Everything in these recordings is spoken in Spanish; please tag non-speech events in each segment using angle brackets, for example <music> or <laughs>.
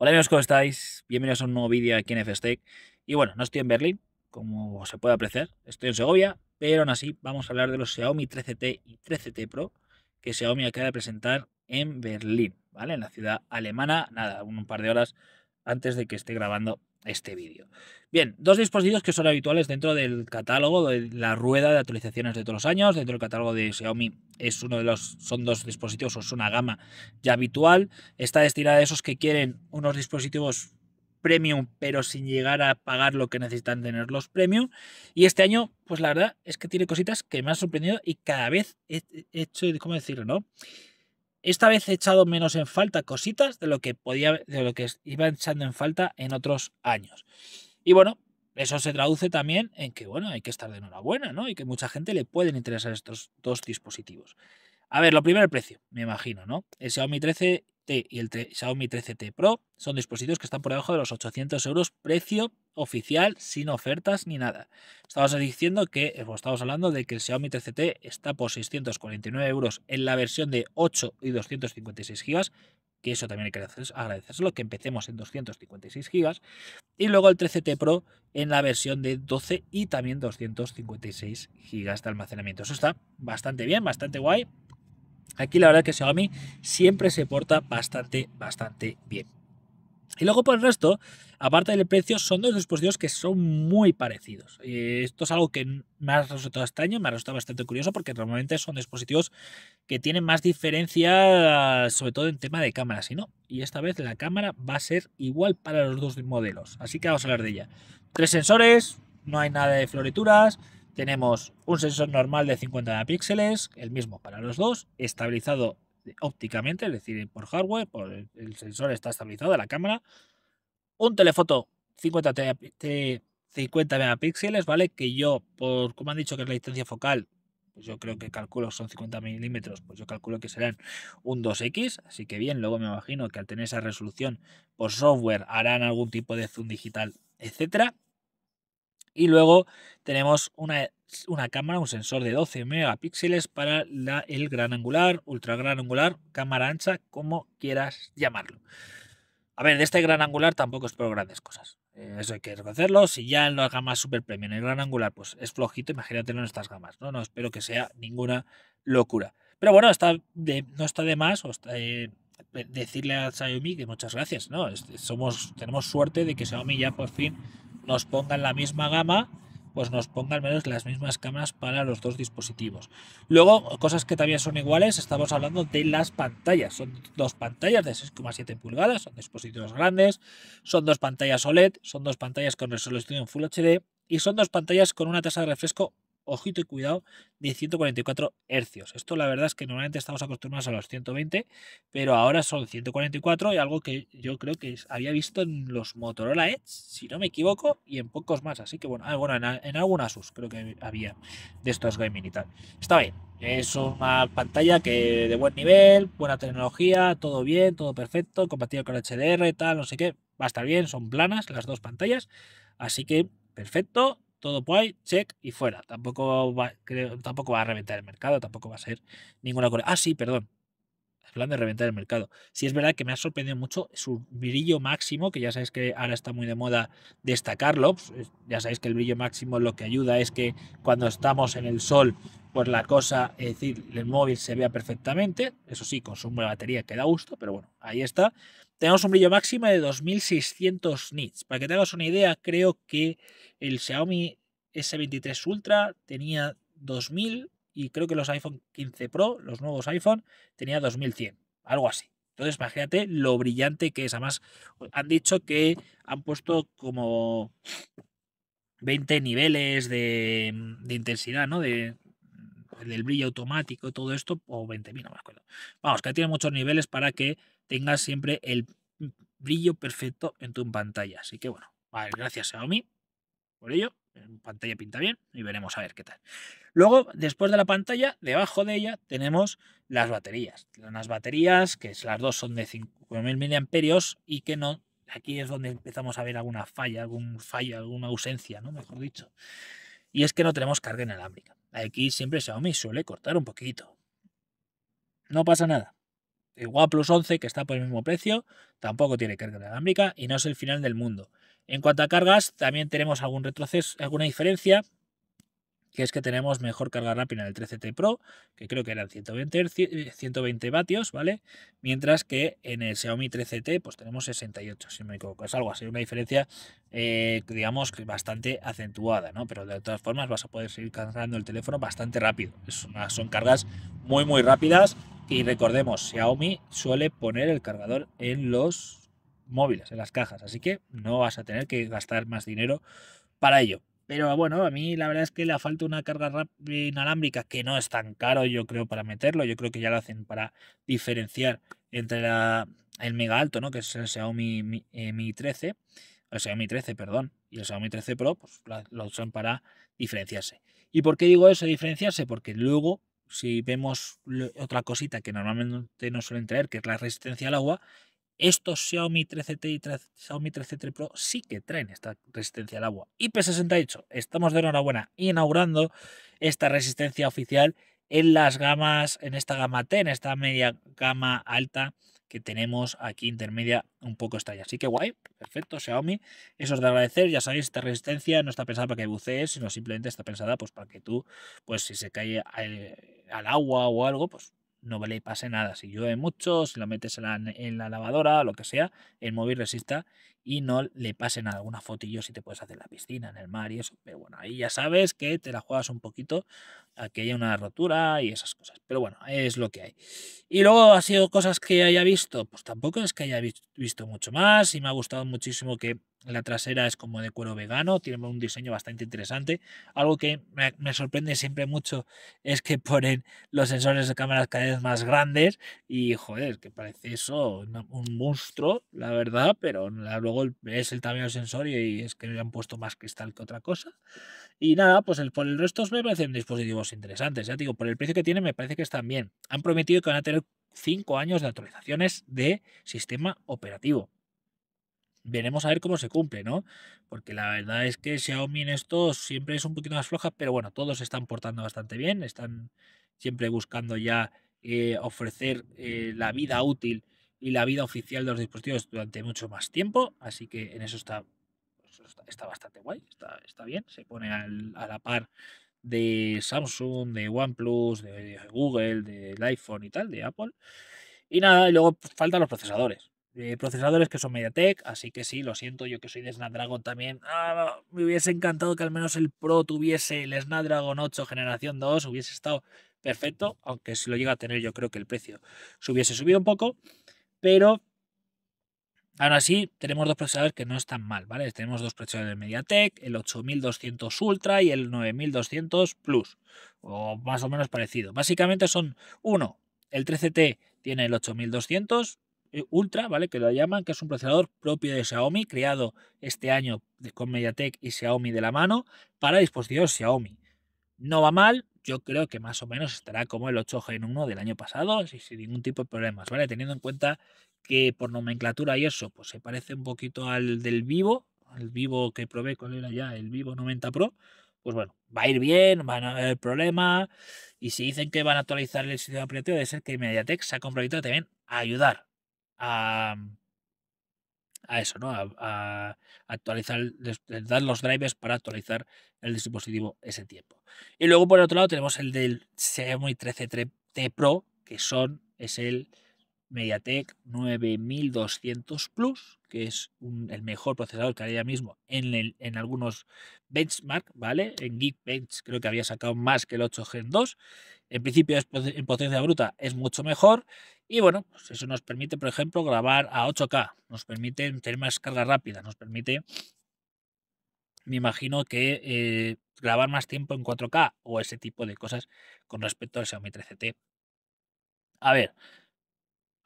Hola amigos, ¿cómo estáis? Bienvenidos a un nuevo vídeo aquí en FSTEC. Y bueno, no estoy en Berlín, como se puede apreciar, estoy en Segovia, pero aún así vamos a hablar de los Xiaomi 13T y 13T Pro que Xiaomi acaba de presentar en Berlín, ¿vale? En la ciudad alemana, nada, un par de horas antes de que esté grabando este vídeo. Bien, dos dispositivos que son habituales dentro del catálogo, de la rueda de actualizaciones de todos los años. Dentro del catálogo de Xiaomi es uno de los, son dos dispositivos o es una gama ya habitual. Está destinada a esos que quieren unos dispositivos premium, pero sin llegar a pagar lo que necesitan tener los premium. Y este año, pues la verdad es que tiene cositas que me han sorprendido y cada vez he hecho, ¿cómo decirlo? No? Esta vez he echado menos en falta cositas de lo que podía, de lo que iba echando en falta en otros años. Y bueno, eso se traduce también en que bueno, hay que estar de enhorabuena, ¿no? Y que mucha gente le pueden interesar estos dos dispositivos. A ver, lo primero el precio, me imagino, ¿no? El Xiaomi 13 y el Xiaomi 13T Pro son dispositivos que están por debajo de los 800 euros precio oficial sin ofertas ni nada. Estamos diciendo que, eh, estamos hablando de que el Xiaomi 13T está por 649 euros en la versión de 8 y 256 gigas, que eso también hay que lo que empecemos en 256 gigas, y luego el 13T Pro en la versión de 12 y también 256 gigas de almacenamiento. Eso está bastante bien, bastante guay, Aquí la verdad que Xiaomi siempre se porta bastante, bastante bien. Y luego por el resto, aparte del precio, son dos dispositivos que son muy parecidos. esto es algo que me ha resultado extraño, me ha resultado bastante curioso porque normalmente son dispositivos que tienen más diferencia, sobre todo en tema de cámaras, y no. Y esta vez la cámara va a ser igual para los dos modelos, así que vamos a hablar de ella. Tres sensores, no hay nada de florituras, tenemos un sensor normal de 50 megapíxeles, el mismo para los dos, estabilizado ópticamente, es decir, por hardware, por el sensor está estabilizado, la cámara. Un telefoto 50, megapíxeles, ¿vale? Que yo, por como han dicho que es la distancia focal, pues yo creo que calculo son 50 milímetros, pues yo calculo que serán un 2X, así que bien, luego me imagino que al tener esa resolución por software harán algún tipo de zoom digital, etcétera. Y luego tenemos una, cámara, un sensor de 12 megapíxeles para la, el gran angular, ultra gran angular, cámara ancha, como quieras llamarlo. A ver, de este gran angular tampoco espero grandes cosas. Eh, eso hay que reconocerlo. Si ya en las gamas super premium el gran angular pues es flojito, imagínatelo en estas gamas. No, no espero que sea ninguna locura. Pero bueno, está no está de más eh, decirle a Xiaomi que muchas gracias. ¿no? Este, somos, tenemos suerte de que Xiaomi ya por fin nos pongan la misma gama, pues nos pongan al menos las mismas cámaras para los dos dispositivos. Luego, cosas que también son iguales, estamos hablando de las pantallas. Son dos pantallas de 6,7 pulgadas, son dispositivos grandes, son dos pantallas OLED, son dos pantallas con resolución Full HD y son dos pantallas con una tasa de refresco ojito y cuidado, de 144 hercios. Esto la verdad es que normalmente estamos acostumbrados a los 120, pero ahora son 144 y algo que yo creo que había visto en los Motorola Edge, si no me equivoco, y en pocos más. Así que bueno, ah, bueno en, algunas algún Asus creo que había de estos gaming y tal. Está bien, es una pantalla que de buen nivel, buena tecnología, todo bien, todo perfecto, compatible con HDR, y tal, no sé qué. Va a estar bien, son planas las dos pantallas. Así que perfecto todo guay, check y fuera. Tampoco va, tampoco va a reventar el mercado, tampoco va a ser ninguna cosa. Ah, sí, perdón. plan de reventar el mercado. Sí es verdad que me ha sorprendido mucho su brillo máximo, que ya sabéis que ahora está muy de moda destacarlo. Pues, ya sabéis que el brillo máximo lo que ayuda es que cuando estamos en el sol, pues la cosa, es decir, el móvil se vea perfectamente. Eso sí, consume la batería que da gusto, pero bueno, ahí está. Tenemos un brillo máximo de 2600 nits. Para que te hagas una idea, creo que el Xiaomi S23 Ultra tenía 2000 y creo que los iPhone 15 Pro, los nuevos iPhone, tenía 2100, algo así. Entonces, imagínate lo brillante que es. Además, han dicho que han puesto como 20 niveles de, intensidad, ¿no? De, del brillo automático, todo esto, o 20.000, no me acuerdo. Vamos, que tiene muchos niveles para que tenga siempre el brillo perfecto en tu pantalla. Así que bueno, vale, gracias Xiaomi por ello. En pantalla pinta bien y veremos a ver qué tal. Luego, después de la pantalla, debajo de ella tenemos las baterías. Unas baterías que las dos son de 5.000 mAh y que no... Aquí es donde empezamos a ver alguna falla, algún fallo, alguna ausencia, ¿no? Mejor dicho. Y es que no tenemos carga inalámbrica. Aquí siempre Xiaomi suele cortar un poquito. No pasa nada. OnePlus 11, que está por el mismo precio, tampoco tiene carga inalámbrica y no es el final del mundo. En cuanto a cargas, también tenemos algún retroceso, alguna diferencia, que es que tenemos mejor carga rápida en el 13T Pro, que creo que eran 120, 120 eh, vatios, ¿vale? Mientras que en el Xiaomi 13T pues tenemos 68, si me equivoco. Es algo así, una diferencia, eh, digamos, bastante acentuada, ¿no? Pero de todas formas vas a poder seguir cargando el teléfono bastante rápido. son cargas muy, muy rápidas y recordemos, Xiaomi suele poner el cargador en los móviles, en las cajas, así que no vas a tener que gastar más dinero para ello. Pero bueno, a mí la verdad es que le falta una carga inalámbrica que no es tan caro, yo creo, para meterlo. Yo creo que ya lo hacen para diferenciar entre el mega alto, ¿no? Que es el Xiaomi Mi, eh, Mi 13, el Xiaomi 13, perdón, y el Xiaomi 13 Pro, pues lo usan para diferenciarse. ¿Y por qué digo eso, diferenciarse? Porque luego si vemos otra cosita que normalmente no suelen traer, que es la resistencia al agua, estos Xiaomi 13T y Xiaomi 13T Pro sí que traen esta resistencia al agua. IP68, estamos de enhorabuena inaugurando esta resistencia oficial en las gamas, en esta gama T, en esta media gama alta que tenemos aquí intermedia un poco extraña. Así que guay, perfecto, Xiaomi. Eso es de agradecer, ya sabéis, esta resistencia no está pensada para que bucees, sino simplemente está pensada pues, para que tú, pues si se cae eh, al agua o algo, pues no le pase nada. Si llueve mucho, si lo metes en la, lavadora o lavadora, lo que sea, el móvil resista y no le pase nada. Alguna fotillo si te puedes hacer la piscina, en el mar y eso. Pero bueno, ahí ya sabes que te la juegas un poquito a que haya una rotura y esas cosas. Pero bueno, es lo que hay. Y luego ha sido cosas que haya visto. Pues tampoco es que haya visto mucho más y me ha gustado muchísimo que la trasera es como de cuero vegano, tiene un diseño bastante interesante. Algo que me, sorprende siempre mucho es que <laughs> ponen los sensores de cámaras cada vez más grandes y joder, que parece eso un monstruo, la verdad, pero luego es el tamaño del sensor y, es que le han puesto más cristal que otra cosa. Y nada, pues por el resto me parecen dispositivos interesantes. Ya digo, por el precio que tiene me parece que están bien. Han prometido que van a tener 5 años de actualizaciones de sistema operativo veremos a ver cómo se cumple, ¿no? Porque la verdad es que Xiaomi en esto siempre es un poquito más floja, pero bueno, todos se están portando bastante bien, están siempre buscando ya eh, ofrecer eh, la vida útil y la vida oficial de los dispositivos durante mucho más tiempo, así que en eso está, está, bastante guay, está, bien, se pone a la par de Samsung, de OnePlus, de, Google, del iPhone y tal, de Apple. Y nada, y luego faltan los procesadores. Eh, procesadores que son MediaTek, así que sí, lo siento, yo que soy de Snapdragon también, ah, me hubiese encantado que al menos el Pro tuviese el Snapdragon 8 generación 2, hubiese estado perfecto, aunque si lo llega a tener yo creo que el precio se hubiese subido un poco, pero ahora sí, tenemos dos procesadores que no están mal, ¿vale? Tenemos dos procesadores de MediaTek, el 8200 Ultra y el 9200 Plus, o más o menos parecido. Básicamente son uno, el 13T tiene el 8200, eh, Ultra, ¿vale? Que lo llaman, que es un procesador propio de Xiaomi, creado este año con MediaTek y Xiaomi de la mano para dispositivos Xiaomi. No va mal, yo creo que más o menos estará como el 8 en 1 del año pasado, sin ningún tipo de problemas, ¿vale? Teniendo en cuenta que por nomenclatura y eso, pues se parece un poquito al del Vivo, al Vivo que probé, con era ya? El Vivo 90 Pro, pues bueno, va a ir bien, van a haber problemas. Y si dicen que van a actualizar el sistema operativo, debe ser que MediaTek se ha comprometido también a ayudar Mm, a, eso, ¿no? A, actualizar, dar los drivers para actualizar el dispositivo ese tiempo. Y luego por el otro lado tenemos el del Xiaomi 13 T Pro, que son, es el MediaTek 9200 Plus, que es el mejor procesador que hay ahora mismo en, algunos benchmark, ¿vale? En Geekbench creo que había sacado más que el 8 Gen 2. En principio, en potencia bruta es mucho mejor. Y bueno, pues eso nos permite, por ejemplo, grabar a 8K, nos permite tener más carga rápida, nos permite, me imagino que eh, grabar más tiempo en 4K o ese tipo de cosas con respecto al Xiaomi 13T. A ver,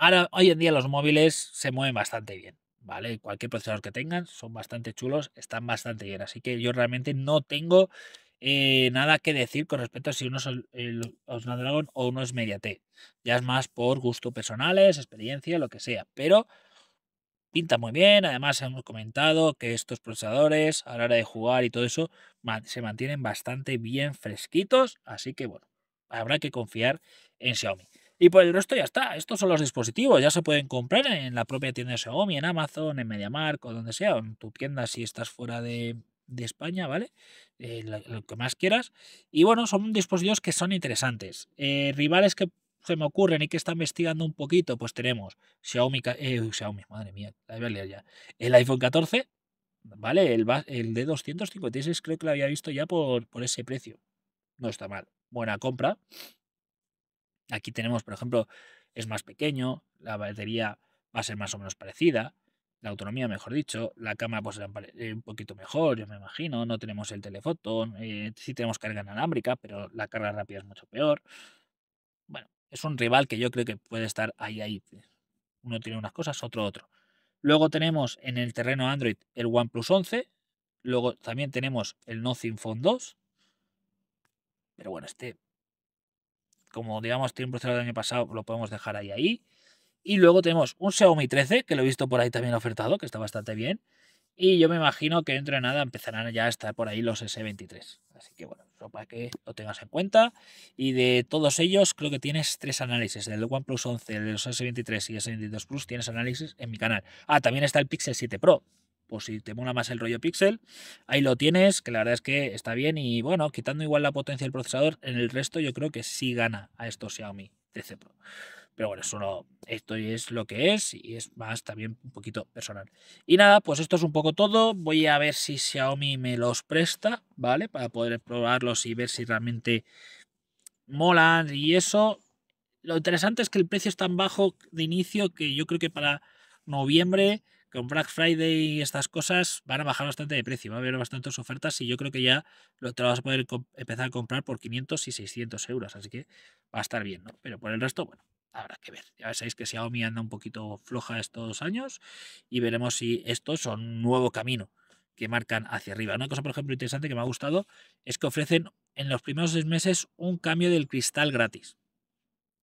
Ahora, hoy en día los móviles se mueven bastante bien, ¿vale? Cualquier procesador que tengan, son bastante chulos, están bastante bien. Así que yo realmente no tengo eh, nada que decir con respecto a si uno es el Snapdragon o uno es Mediatek. Ya es más por gusto personales, experiencia, lo que sea. Pero pinta muy bien. Además, hemos comentado que estos procesadores, a la hora de jugar y todo eso, se mantienen bastante bien fresquitos. Así que bueno, habrá que confiar en Xiaomi. Y por el resto ya está. Estos son los dispositivos. Ya se pueden comprar en la propia tienda de Xiaomi, en Amazon, en MediaMarkt o donde sea, en tu tienda si estás fuera de, España, ¿vale? Eh, lo, que más quieras. Y bueno, son dispositivos que son interesantes. Eh, rivales que se me ocurren y que están investigando un poquito, pues tenemos Xiaomi, eh, madre mía, la El iPhone 14, ¿vale? El, el de 256 creo que lo había visto ya por, por ese precio. No está mal. Buena compra. Aquí tenemos, por ejemplo, es más pequeño, la batería va a ser más o menos parecida, la autonomía, mejor dicho, la cámara pues será eh, un poquito mejor, yo me imagino, no tenemos el telefoto, eh, sí tenemos carga inalámbrica, pero la carga rápida es mucho peor. Bueno, es un rival que yo creo que puede estar ahí, ahí. Eh, uno tiene unas cosas, otro otro. Luego tenemos en el terreno Android el OnePlus 11, luego también tenemos el Nothing Phone 2, pero bueno, este como digamos tiene un del año pasado, lo podemos dejar ahí ahí. Y luego tenemos un Xiaomi 13, que lo he visto por ahí también ofertado, que está bastante bien. Y yo me imagino que dentro de nada empezarán ya a estar por ahí los S23. Así que bueno, eso para que lo tengas en cuenta. Y de todos ellos creo que tienes tres análisis. El del OnePlus 11, el de los S23 y S22 Plus tienes análisis en mi canal. Ah, también está el Pixel 7 Pro, o si te mola más el rollo Pixel, ahí lo tienes, que la verdad es que está bien y bueno, quitando igual la potencia del procesador, en el resto yo creo que sí gana a estos Xiaomi 13 Pro. Pero bueno, eso esto es lo que es y es más también un poquito personal. Y nada, pues esto es un poco todo. Voy a ver si Xiaomi me los presta, ¿vale? Para poder probarlos y ver si realmente molan y eso. Lo interesante es que el precio es tan bajo de inicio que yo creo que para noviembre con Black Friday y estas cosas van a bajar bastante de precio, va a haber bastantes ofertas y yo creo que ya lo, te vas a poder empezar a comprar por 500 y 600 euros, así que va a estar bien, ¿no? Pero por el resto, bueno, habrá que ver. Ya sabéis que Xiaomi anda un poquito floja estos dos años y veremos si estos son un nuevo camino que marcan hacia arriba. Una cosa, por ejemplo, interesante que me ha gustado es que ofrecen en los primeros seis meses un cambio del cristal gratis.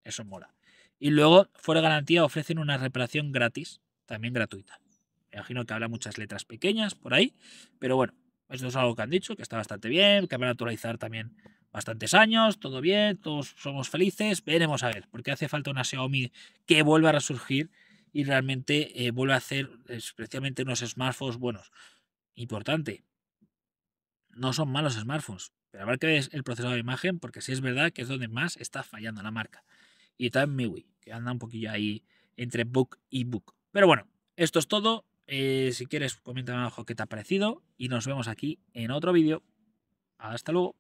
Eso mola. Y luego, fuera garantía, ofrecen una reparación gratis, también gratuita imagino que habrá muchas letras pequeñas por ahí, pero bueno, esto es algo que han dicho, que está bastante bien, que van a actualizar también bastantes años, todo bien, todos somos felices, veremos a ver, porque hace falta una Xiaomi que vuelva a resurgir y realmente eh, vuelva a hacer especialmente unos smartphones buenos. Importante, no son malos smartphones, pero ver qué es el procesador de imagen, porque sí es verdad que es donde más está fallando la marca. Y también MIUI, que anda un poquillo ahí entre book y book. Pero bueno, esto es todo. Eh, si quieres, comenta abajo qué te ha parecido y nos vemos aquí en otro vídeo. Hasta luego.